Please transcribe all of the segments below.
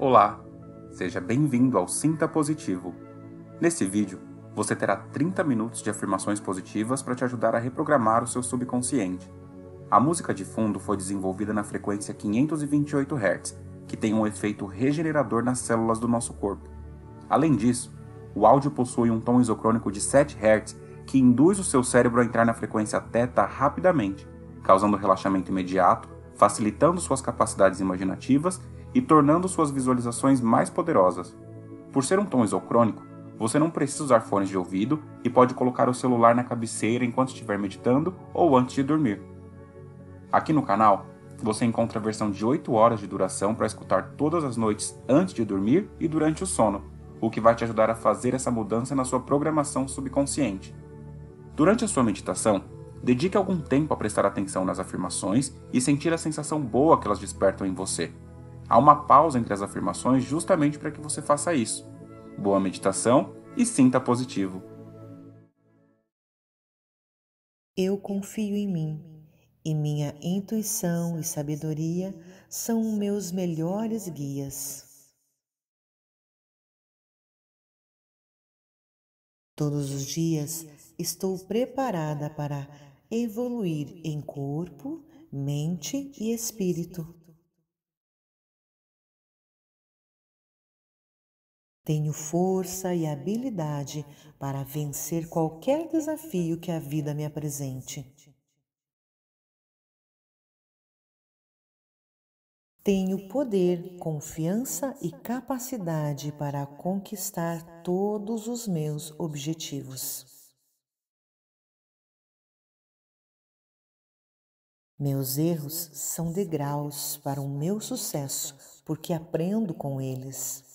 Olá, seja bem-vindo ao Sinta Positivo. Nesse vídeo, você terá 30 minutos de afirmações positivas para te ajudar a reprogramar o seu subconsciente. A música de fundo foi desenvolvida na frequência 528 Hz, que tem um efeito regenerador nas células do nosso corpo. Além disso, o áudio possui um tom isocrônico de 7 Hz que induz o seu cérebro a entrar na frequência θ rapidamente, causando relaxamento imediato, facilitando suas capacidades imaginativas e tornando suas visualizações mais poderosas. Por ser um tom isocrônico, você não precisa usar fones de ouvido e pode colocar o celular na cabeceira enquanto estiver meditando ou antes de dormir. Aqui no canal, você encontra a versão de 8 horas de duração para escutar todas as noites antes de dormir e durante o sono, o que vai te ajudar a fazer essa mudança na sua programação subconsciente. Durante a sua meditação, dedique algum tempo a prestar atenção nas afirmações e sentir a sensação boa que elas despertam em você. Há uma pausa entre as afirmações justamente para que você faça isso. Boa meditação e sinta positivo. Eu confio em mim e minha intuição e sabedoria são meus melhores guias. Todos os dias estou preparada para evoluir em corpo, mente e espírito. Tenho força e habilidade para vencer qualquer desafio que a vida me apresente. Tenho poder, confiança e capacidade para conquistar todos os meus objetivos. Meus erros são degraus para o meu sucesso, porque aprendo com eles.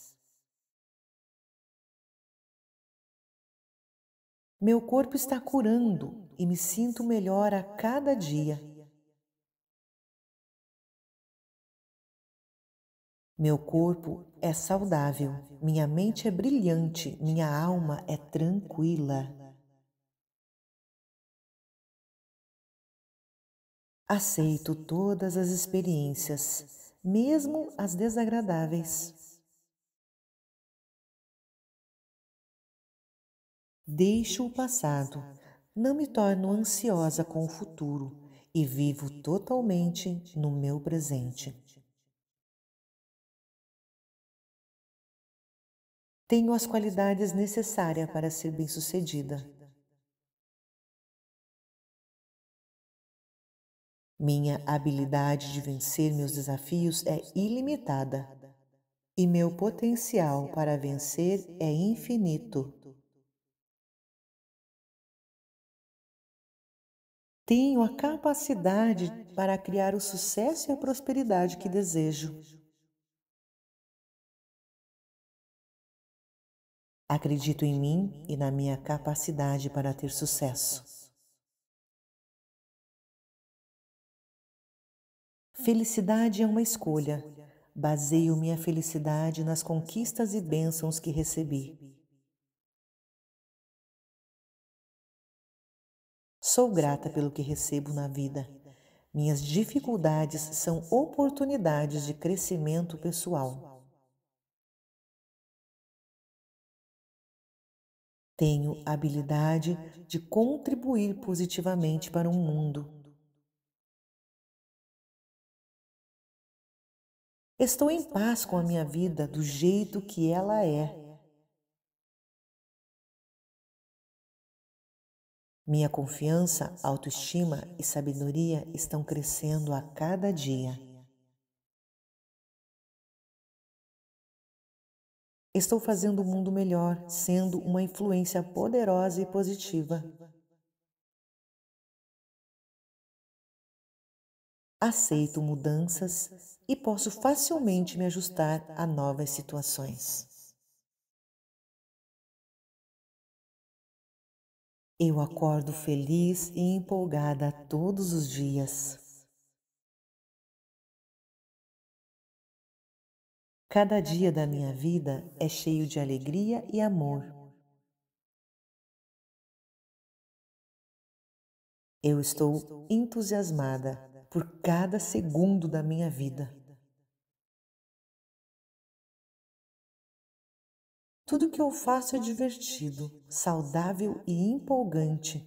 Meu corpo está curando e me sinto melhor a cada dia. Meu corpo é saudável, minha mente é brilhante, minha alma é tranquila. Aceito todas as experiências, mesmo as desagradáveis. Deixo o passado, não me torno ansiosa com o futuro e vivo totalmente no meu presente. Tenho as qualidades necessárias para ser bem-sucedida. Minha habilidade de vencer meus desafios é ilimitada e meu potencial para vencer é infinito. Tenho a capacidade para criar o sucesso e a prosperidade que desejo. Acredito em mim e na minha capacidade para ter sucesso. Felicidade é uma escolha. Baseio minha felicidade nas conquistas e bênçãos que recebi. Sou grata pelo que recebo na vida. Minhas dificuldades são oportunidades de crescimento pessoal. Tenho habilidade de contribuir positivamente para um mundo. Estou em paz com a minha vida do jeito que ela é. Minha confiança, autoestima e sabedoria estão crescendo a cada dia. Estou fazendo o mundo melhor, sendo uma influência poderosa e positiva. Aceito mudanças e posso facilmente me ajustar a novas situações. Eu acordo feliz e empolgada todos os dias. Cada dia da minha vida é cheio de alegria e amor. Eu estou entusiasmada por cada segundo da minha vida. Tudo que eu faço é divertido, saudável e empolgante.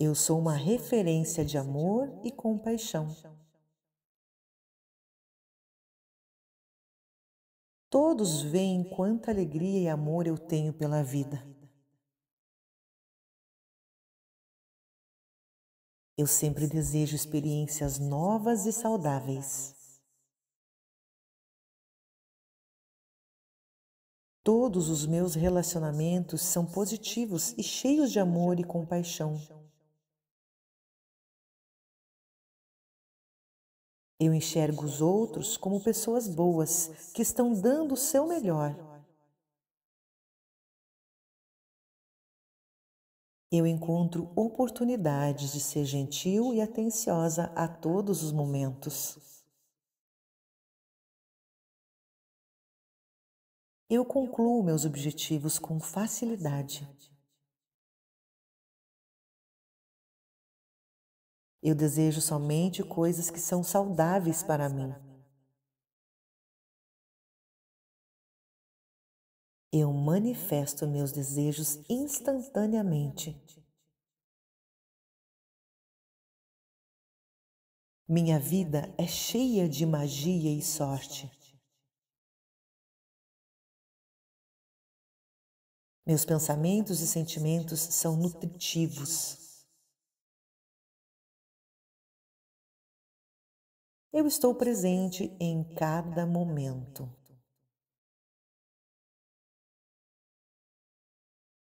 Eu sou uma referência de amor e compaixão. Todos veem quanta alegria e amor eu tenho pela vida. Eu sempre desejo experiências novas e saudáveis. Todos os meus relacionamentos são positivos e cheios de amor e compaixão. Eu enxergo os outros como pessoas boas que estão dando o seu melhor. Eu encontro oportunidades de ser gentil e atenciosa a todos os momentos. eu concluo meus objetivos com facilidade. Eu desejo somente coisas que são saudáveis para mim. Eu manifesto meus desejos instantaneamente. Minha vida é cheia de magia e sorte. Meus pensamentos e sentimentos são nutritivos. Eu estou presente em cada momento.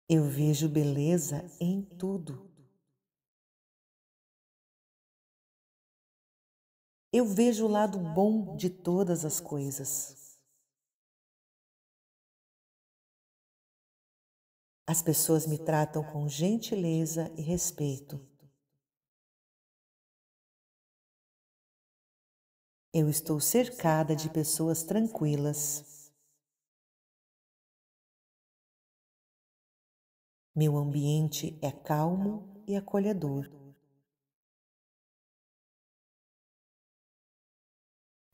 Eu vejo beleza em tudo. Eu vejo o lado bom de todas as coisas. As pessoas me tratam com gentileza e respeito. Eu estou cercada de pessoas tranquilas. Meu ambiente é calmo e acolhedor.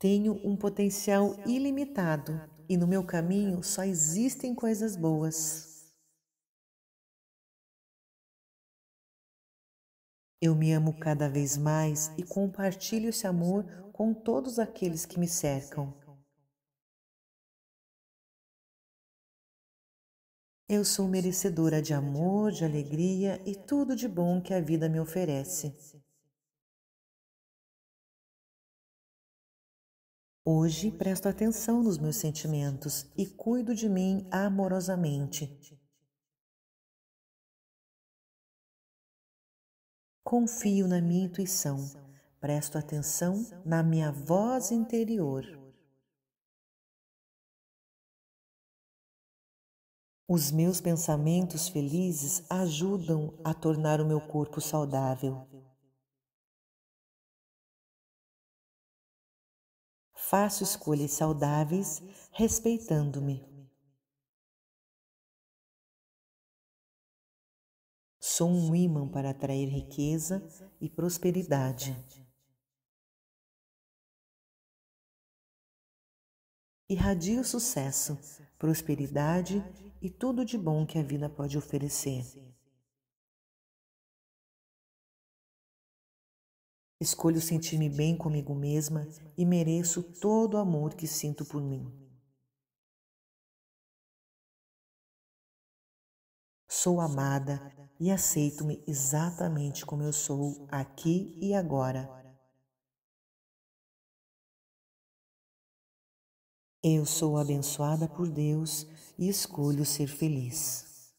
Tenho um potencial ilimitado e no meu caminho só existem coisas boas. Eu me amo cada vez mais e compartilho esse amor com todos aqueles que me cercam. Eu sou merecedora de amor, de alegria e tudo de bom que a vida me oferece. Hoje presto atenção nos meus sentimentos e cuido de mim amorosamente. Confio na minha intuição, presto atenção na minha voz interior. Os meus pensamentos felizes ajudam a tornar o meu corpo saudável. Faço escolhas saudáveis respeitando-me. Sou um ímã para atrair riqueza e prosperidade. Irradio sucesso, prosperidade e tudo de bom que a vida pode oferecer. Escolho sentir-me bem comigo mesma e mereço todo o amor que sinto por mim. sou amada e aceito-me exatamente como eu sou, aqui e agora. Eu sou abençoada por Deus e escolho ser feliz.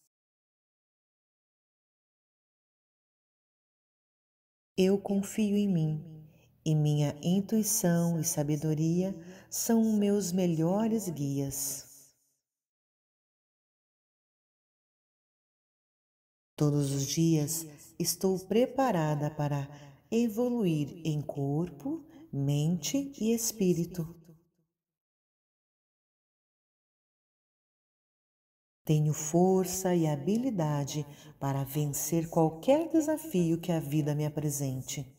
Eu confio em mim e minha intuição e sabedoria são meus melhores guias. Todos os dias estou preparada para evoluir em corpo, mente e espírito. Tenho força e habilidade para vencer qualquer desafio que a vida me apresente.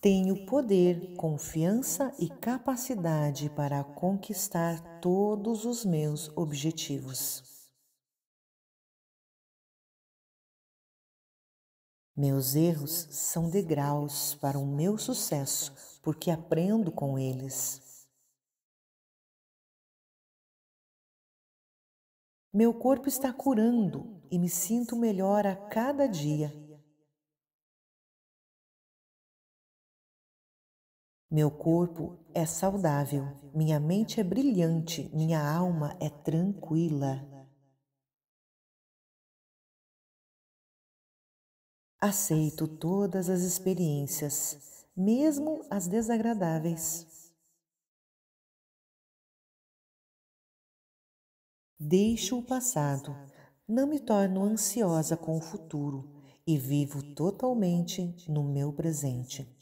Tenho poder, confiança e capacidade para conquistar todos os meus objetivos. Meus erros são degraus para o meu sucesso, porque aprendo com eles. Meu corpo está curando e me sinto melhor a cada dia Meu corpo é saudável, minha mente é brilhante, minha alma é tranquila. Aceito todas as experiências, mesmo as desagradáveis. Deixo o passado, não me torno ansiosa com o futuro e vivo totalmente no meu presente.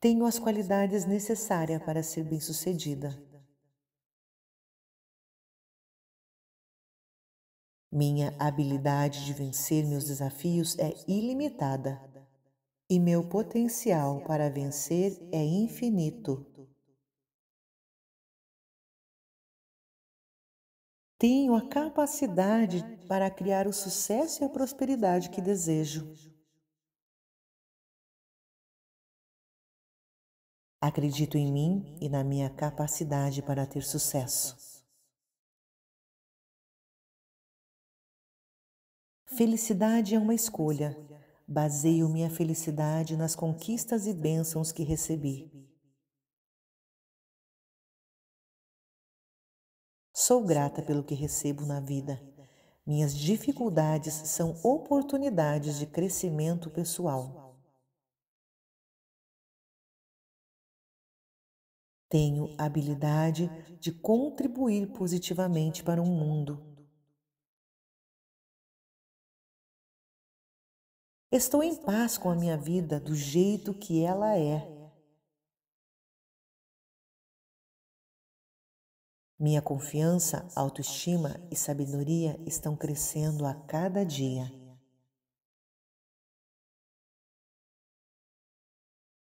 Tenho as qualidades necessárias para ser bem-sucedida. Minha habilidade de vencer meus desafios é ilimitada e meu potencial para vencer é infinito. Tenho a capacidade para criar o sucesso e a prosperidade que desejo. Acredito em mim e na minha capacidade para ter sucesso. Felicidade é uma escolha. Baseio minha felicidade nas conquistas e bênçãos que recebi. Sou grata pelo que recebo na vida. Minhas dificuldades são oportunidades de crescimento pessoal. Tenho habilidade de contribuir positivamente para o um mundo. Estou em paz com a minha vida do jeito que ela é. Minha confiança, autoestima e sabedoria estão crescendo a cada dia.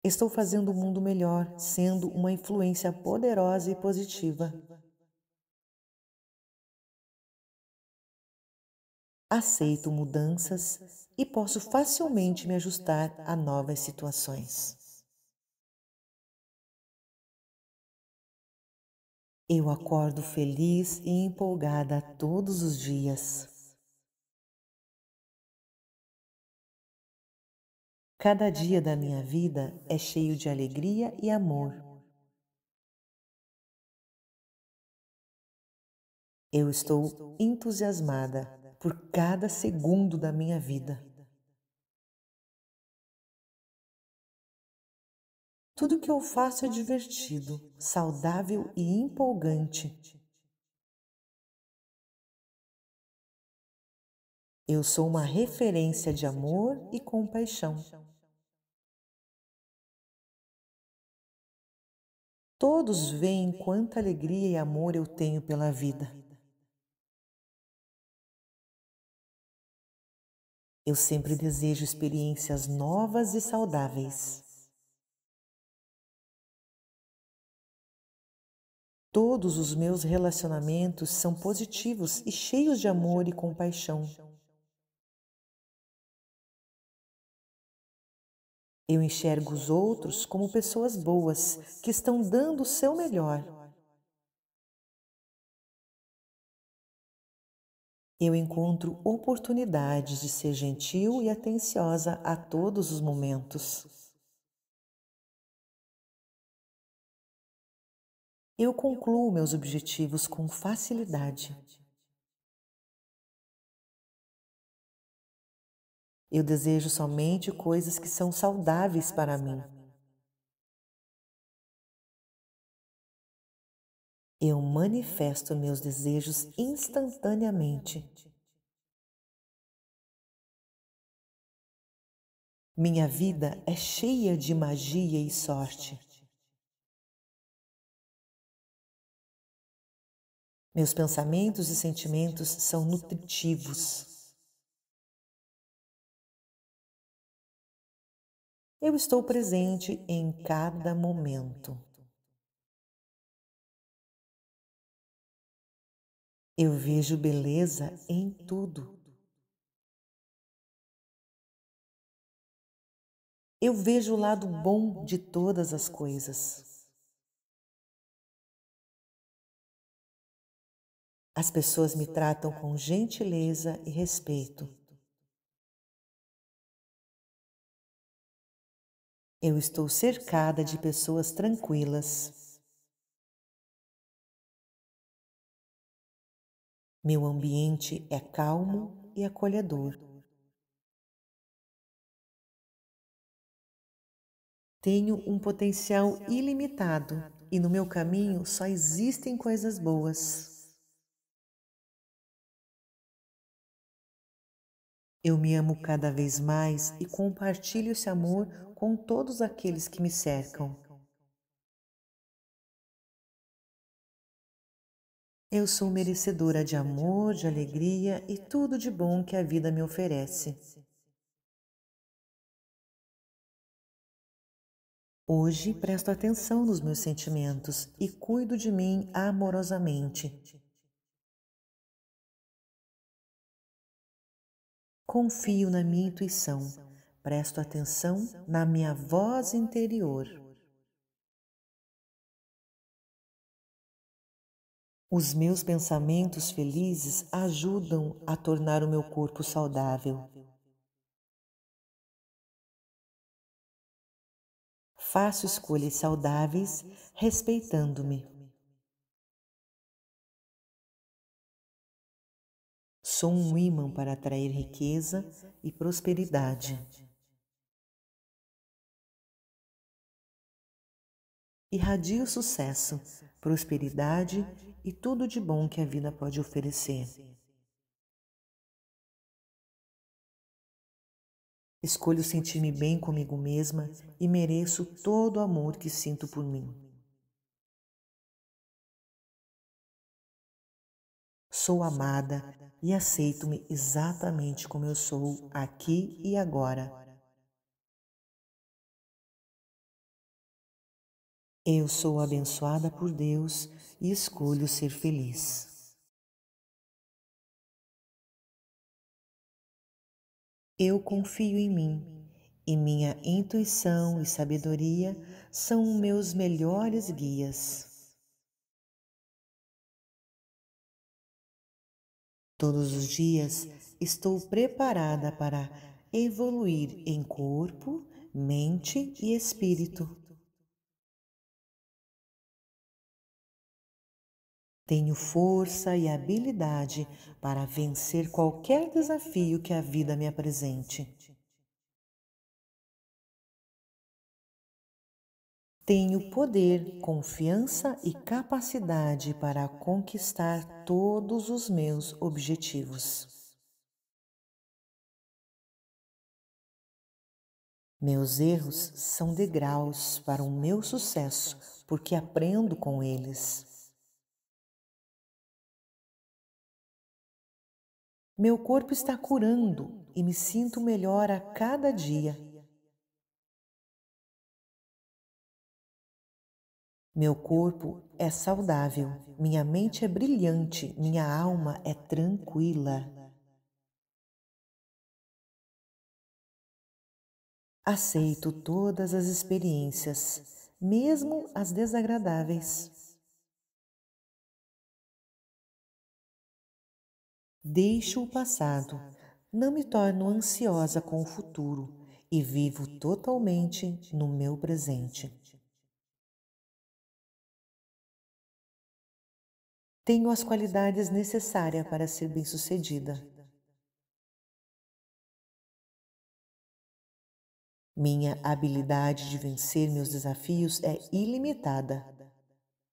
Estou fazendo o mundo melhor, sendo uma influência poderosa e positiva. Aceito mudanças e posso facilmente me ajustar a novas situações. Eu acordo feliz e empolgada todos os dias. Cada dia da minha vida é cheio de alegria e amor. Eu estou entusiasmada por cada segundo da minha vida. Tudo que eu faço é divertido, saudável e empolgante. Eu sou uma referência de amor e compaixão. Todos veem quanta alegria e amor eu tenho pela vida. Eu sempre desejo experiências novas e saudáveis. Todos os meus relacionamentos são positivos e cheios de amor e compaixão. Eu enxergo os outros como pessoas boas que estão dando o seu melhor. Eu encontro oportunidades de ser gentil e atenciosa a todos os momentos. Eu concluo meus objetivos com facilidade. Eu desejo somente coisas que são saudáveis para mim. Eu manifesto meus desejos instantaneamente. Minha vida é cheia de magia e sorte. Meus pensamentos e sentimentos são nutritivos. Eu estou presente em cada momento. Eu vejo beleza em tudo. Eu vejo o lado bom de todas as coisas. As pessoas me tratam com gentileza e respeito. Eu estou cercada de pessoas tranquilas. Meu ambiente é calmo e acolhedor. Tenho um potencial ilimitado e no meu caminho só existem coisas boas. Eu me amo cada vez mais e compartilho esse amor com todos aqueles que me cercam. Eu sou merecedora de amor, de alegria e tudo de bom que a vida me oferece. Hoje presto atenção nos meus sentimentos e cuido de mim amorosamente. Confio na minha intuição, presto atenção na minha voz interior. Os meus pensamentos felizes ajudam a tornar o meu corpo saudável. Faço escolhas saudáveis respeitando-me. Sou um ímã para atrair riqueza e prosperidade. Irradio sucesso, prosperidade e tudo de bom que a vida pode oferecer. Escolho sentir-me bem comigo mesma e mereço todo o amor que sinto por mim. sou amada e aceito-me exatamente como eu sou, aqui e agora. Eu sou abençoada por Deus e escolho ser feliz. Eu confio em mim e minha intuição e sabedoria são meus melhores guias. Todos os dias estou preparada para evoluir em corpo, mente e espírito. Tenho força e habilidade para vencer qualquer desafio que a vida me apresente. Tenho poder, confiança e capacidade para conquistar todos os meus objetivos. Meus erros são degraus para o meu sucesso, porque aprendo com eles. Meu corpo está curando e me sinto melhor a cada dia Meu corpo é saudável, minha mente é brilhante, minha alma é tranquila. Aceito todas as experiências, mesmo as desagradáveis. Deixo o passado, não me torno ansiosa com o futuro e vivo totalmente no meu presente. Tenho as qualidades necessárias para ser bem-sucedida. Minha habilidade de vencer meus desafios é ilimitada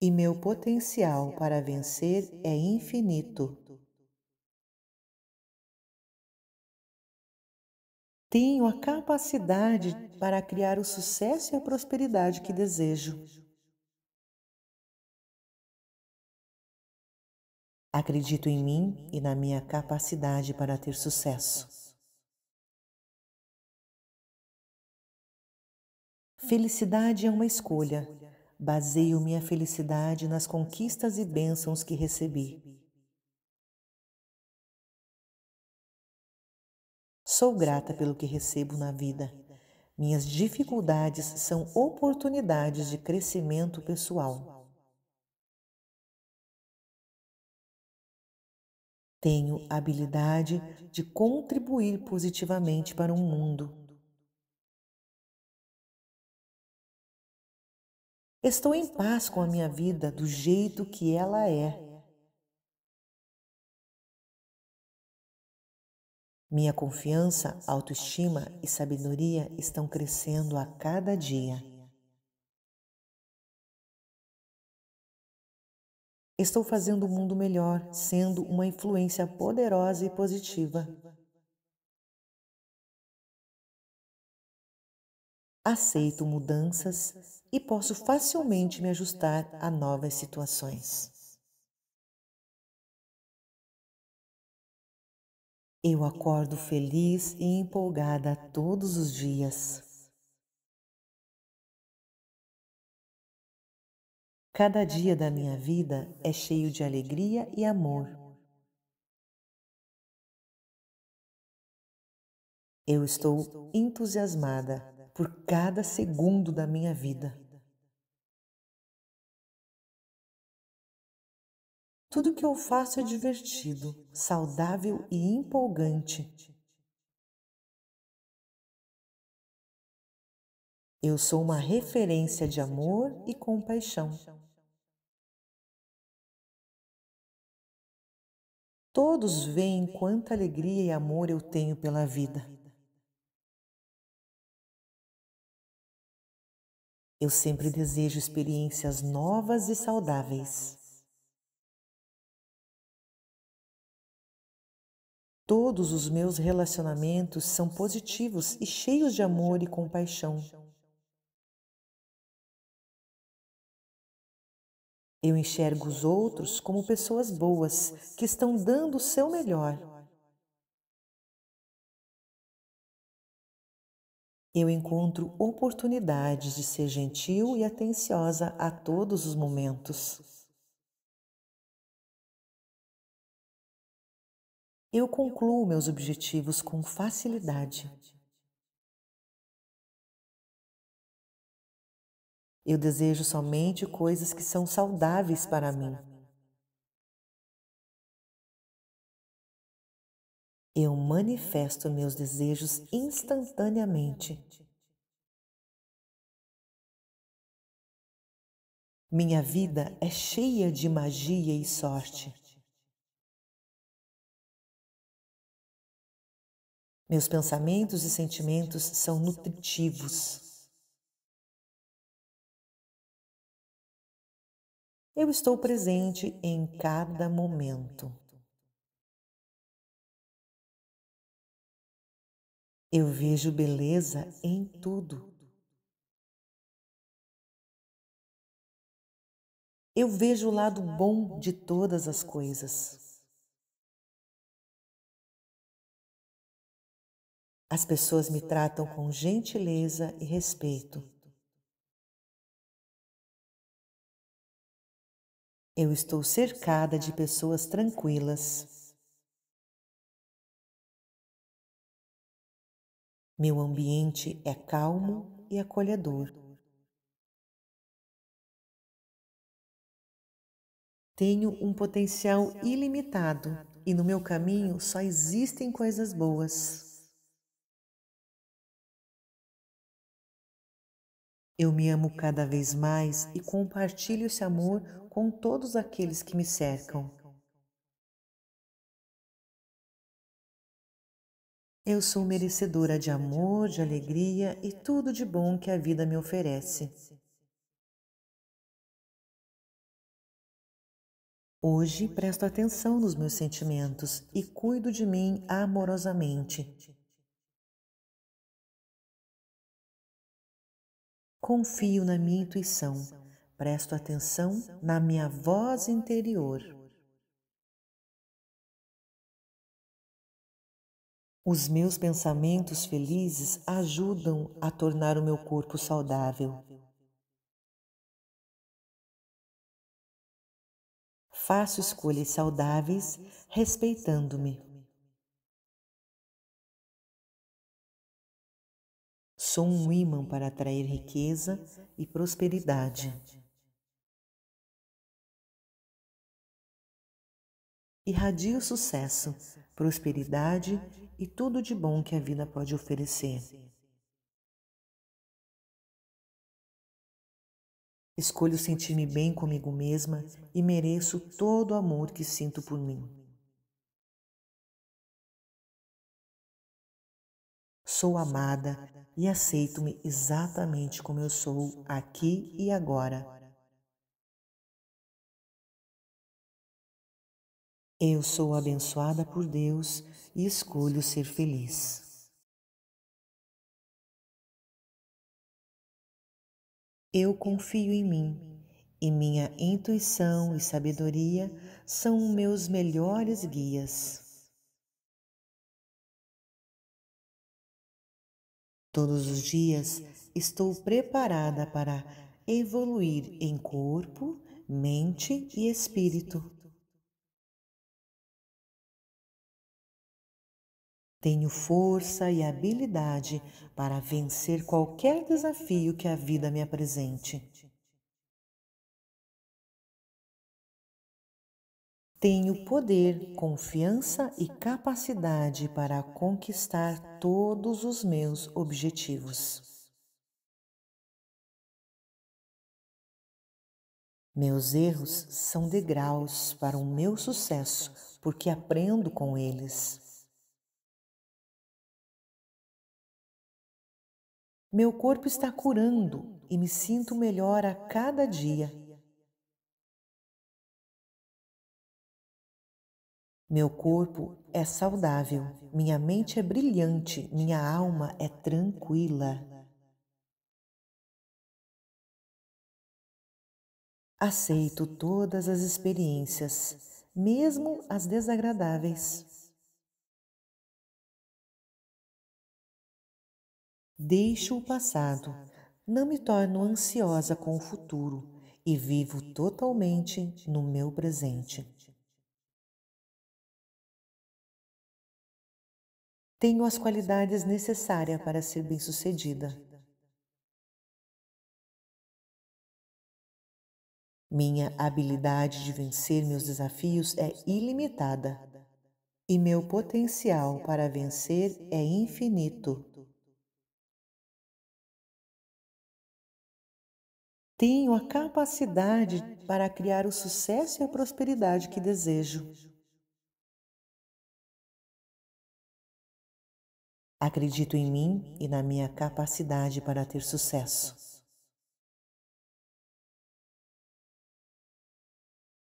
e meu potencial para vencer é infinito. Tenho a capacidade para criar o sucesso e a prosperidade que desejo. Acredito em mim e na minha capacidade para ter sucesso. Felicidade é uma escolha. Baseio minha felicidade nas conquistas e bênçãos que recebi. Sou grata pelo que recebo na vida. Minhas dificuldades são oportunidades de crescimento pessoal. Tenho a habilidade de contribuir positivamente para o um mundo. Estou em paz com a minha vida do jeito que ela é. Minha confiança, autoestima e sabedoria estão crescendo a cada dia. Estou fazendo o mundo melhor, sendo uma influência poderosa e positiva. Aceito mudanças e posso facilmente me ajustar a novas situações. Eu acordo feliz e empolgada todos os dias. Cada dia da minha vida é cheio de alegria e amor. Eu estou entusiasmada por cada segundo da minha vida. Tudo que eu faço é divertido, saudável e empolgante. Eu sou uma referência de amor e compaixão. Todos veem quanta alegria e amor eu tenho pela vida. Eu sempre desejo experiências novas e saudáveis. Todos os meus relacionamentos são positivos e cheios de amor e compaixão. Eu enxergo os outros como pessoas boas que estão dando o seu melhor. Eu encontro oportunidades de ser gentil e atenciosa a todos os momentos. Eu concluo meus objetivos com facilidade. Eu desejo somente coisas que são saudáveis para mim. Eu manifesto meus desejos instantaneamente. Minha vida é cheia de magia e sorte. Meus pensamentos e sentimentos são nutritivos. Eu estou presente em cada momento. Eu vejo beleza em tudo. Eu vejo o lado bom de todas as coisas. As pessoas me tratam com gentileza e respeito. Eu estou cercada de pessoas tranquilas. Meu ambiente é calmo e acolhedor. Tenho um potencial ilimitado e no meu caminho só existem coisas boas. Eu me amo cada vez mais e compartilho esse amor com todos aqueles que me cercam. Eu sou merecedora de amor, de alegria e tudo de bom que a vida me oferece. Hoje presto atenção nos meus sentimentos e cuido de mim amorosamente. Confio na minha intuição, presto atenção na minha voz interior. Os meus pensamentos felizes ajudam a tornar o meu corpo saudável. Faço escolhas saudáveis respeitando-me. Sou um imã para atrair riqueza e prosperidade. Irradio sucesso, prosperidade e tudo de bom que a vida pode oferecer. Escolho sentir-me bem comigo mesma e mereço todo o amor que sinto por mim. sou amada e aceito-me exatamente como eu sou, aqui e agora. Eu sou abençoada por Deus e escolho ser feliz. Eu confio em mim e minha intuição e sabedoria são meus melhores guias. Todos os dias estou preparada para evoluir em corpo, mente e espírito. Tenho força e habilidade para vencer qualquer desafio que a vida me apresente. Tenho poder, confiança e capacidade para conquistar todos os meus objetivos. Meus erros são degraus para o meu sucesso, porque aprendo com eles. Meu corpo está curando e me sinto melhor a cada dia Meu corpo é saudável, minha mente é brilhante, minha alma é tranquila. Aceito todas as experiências, mesmo as desagradáveis. Deixo o passado, não me torno ansiosa com o futuro e vivo totalmente no meu presente. tenho as qualidades necessárias para ser bem-sucedida. Minha habilidade de vencer meus desafios é ilimitada e meu potencial para vencer é infinito. Tenho a capacidade para criar o sucesso e a prosperidade que desejo. Acredito em mim e na minha capacidade para ter sucesso.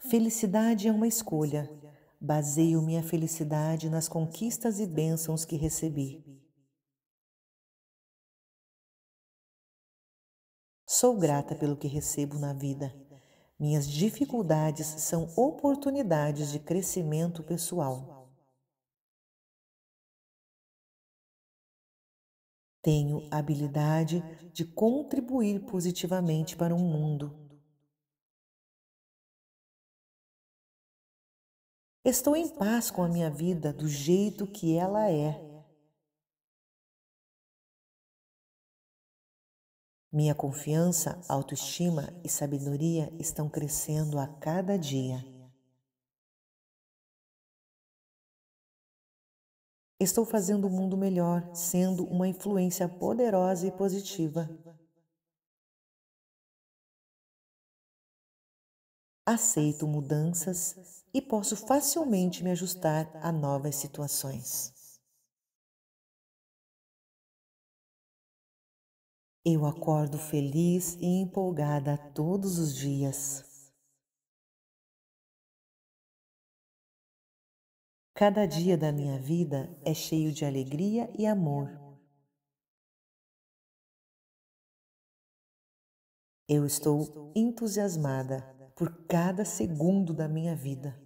Felicidade é uma escolha. Baseio minha felicidade nas conquistas e bênçãos que recebi. Sou grata pelo que recebo na vida. Minhas dificuldades são oportunidades de crescimento pessoal. Tenho habilidade de contribuir positivamente para um mundo. Estou em paz com a minha vida do jeito que ela é. Minha confiança, autoestima e sabedoria estão crescendo a cada dia. Estou fazendo o mundo melhor, sendo uma influência poderosa e positiva. Aceito mudanças e posso facilmente me ajustar a novas situações. Eu acordo feliz e empolgada todos os dias. Cada dia da minha vida é cheio de alegria e amor. Eu estou entusiasmada por cada segundo da minha vida.